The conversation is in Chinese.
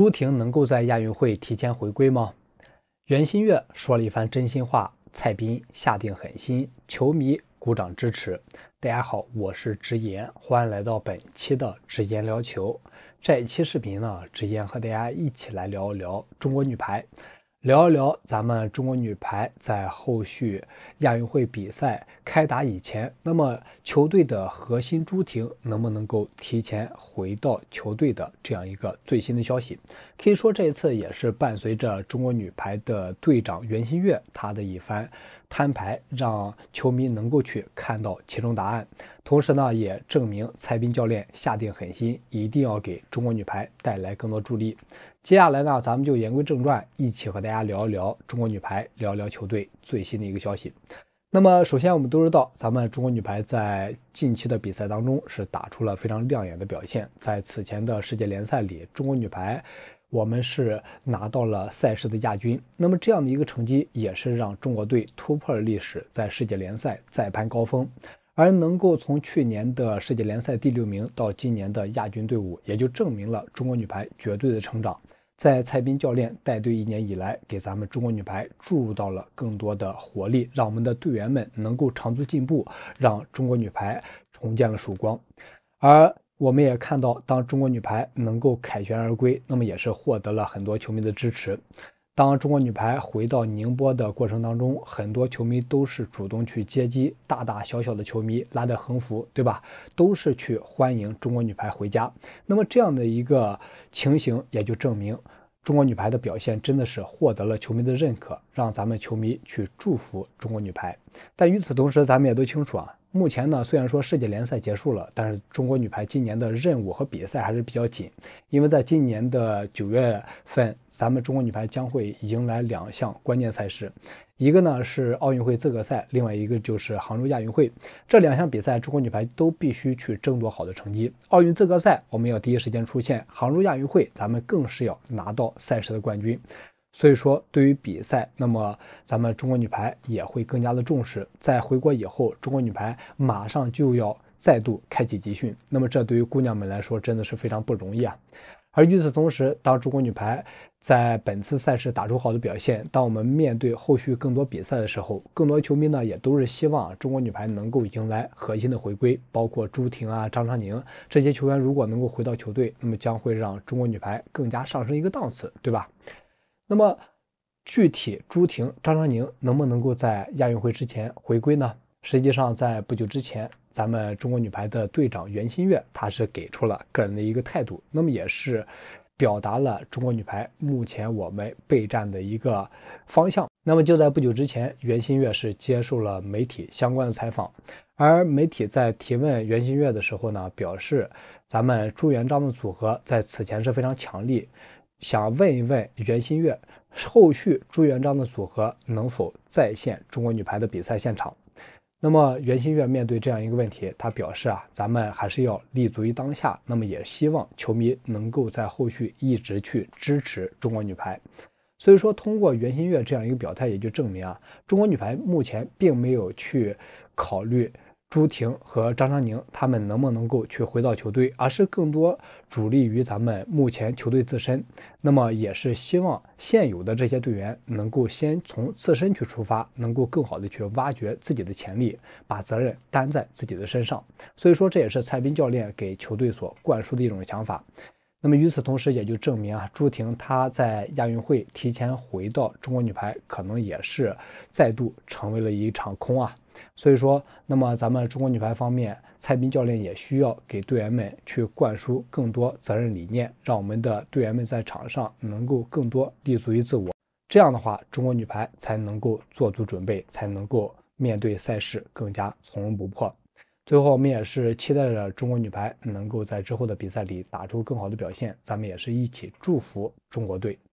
朱婷能够在亚运会提前回归吗？袁心玥说了一番真心话，蔡斌下定狠心，球迷鼓掌支持。大家好，我是直言，欢迎来到本期的直言聊球。这一期视频呢，直言和大家一起来聊一聊中国女排。聊一聊咱们中国女排在后续亚运会比赛开打以前，那么球队的核心朱婷能不能够提前回到球队的这样一个最新的消息？可以说这一次也是伴随着中国女排的队长袁心玥她的一番。摊牌，让球迷能够去看到其中答案，同时呢，也证明蔡斌教练下定狠心，一定要给中国女排带来更多助力。接下来呢，咱们就言归正传，一起和大家聊一聊中国女排，聊一聊球队最新的一个消息。那么，首先我们都知道，咱们中国女排在近期的比赛当中是打出了非常亮眼的表现，在此前的世界联赛里，中国女排。我们是拿到了赛事的亚军，那么这样的一个成绩也是让中国队突破了历史，在世界联赛再攀高峰。而能够从去年的世界联赛第六名到今年的亚军队伍，也就证明了中国女排绝对的成长。在蔡斌教练带队一年以来，给咱们中国女排注入到了更多的活力，让我们的队员们能够长足进步，让中国女排重见了曙光。而我们也看到，当中国女排能够凯旋而归，那么也是获得了很多球迷的支持。当中国女排回到宁波的过程当中，很多球迷都是主动去接机，大大小小的球迷拉着横幅，对吧？都是去欢迎中国女排回家。那么这样的一个情形，也就证明中国女排的表现真的是获得了球迷的认可，让咱们球迷去祝福中国女排。但与此同时，咱们也都清楚啊。目前呢，虽然说世界联赛结束了，但是中国女排今年的任务和比赛还是比较紧，因为在今年的九月份，咱们中国女排将会迎来两项关键赛事，一个呢是奥运会资格赛，另外一个就是杭州亚运会。这两项比赛，中国女排都必须去争夺好的成绩。奥运资格赛，我们要第一时间出现；杭州亚运会，咱们更是要拿到赛事的冠军。所以说，对于比赛，那么咱们中国女排也会更加的重视。在回国以后，中国女排马上就要再度开启集训，那么这对于姑娘们来说真的是非常不容易啊。而与此同时，当中国女排在本次赛事打出好的表现，当我们面对后续更多比赛的时候，更多球迷呢也都是希望中国女排能够迎来核心的回归，包括朱婷啊、张常宁这些球员，如果能够回到球队，那么将会让中国女排更加上升一个档次，对吧？那么，具体朱婷、张常宁能不能够在亚运会之前回归呢？实际上，在不久之前，咱们中国女排的队长袁心玥她是给出了个人的一个态度，那么也是表达了中国女排目前我们备战的一个方向。那么就在不久之前，袁心玥是接受了媒体相关的采访，而媒体在提问袁心玥的时候呢，表示咱们朱元璋的组合在此前是非常强力。想问一问袁心玥，后续朱元璋的组合能否再现中国女排的比赛现场？那么袁心玥面对这样一个问题，他表示啊，咱们还是要立足于当下，那么也希望球迷能够在后续一直去支持中国女排。所以说，通过袁心玥这样一个表态，也就证明啊，中国女排目前并没有去考虑。朱婷和张常宁他们能不能够去回到球队，而是更多主力于咱们目前球队自身，那么也是希望现有的这些队员能够先从自身去出发，能够更好的去挖掘自己的潜力，把责任担在自己的身上。所以说，这也是蔡斌教练给球队所灌输的一种想法。那么与此同时，也就证明啊，朱婷她在亚运会提前回到中国女排，可能也是再度成为了一场空啊。所以说，那么咱们中国女排方面，蔡斌教练也需要给队员们去灌输更多责任理念，让我们的队员们在场上能够更多立足于自我。这样的话，中国女排才能够做足准备，才能够面对赛事更加从容不迫。最后，我们也是期待着中国女排能够在之后的比赛里打出更好的表现，咱们也是一起祝福中国队。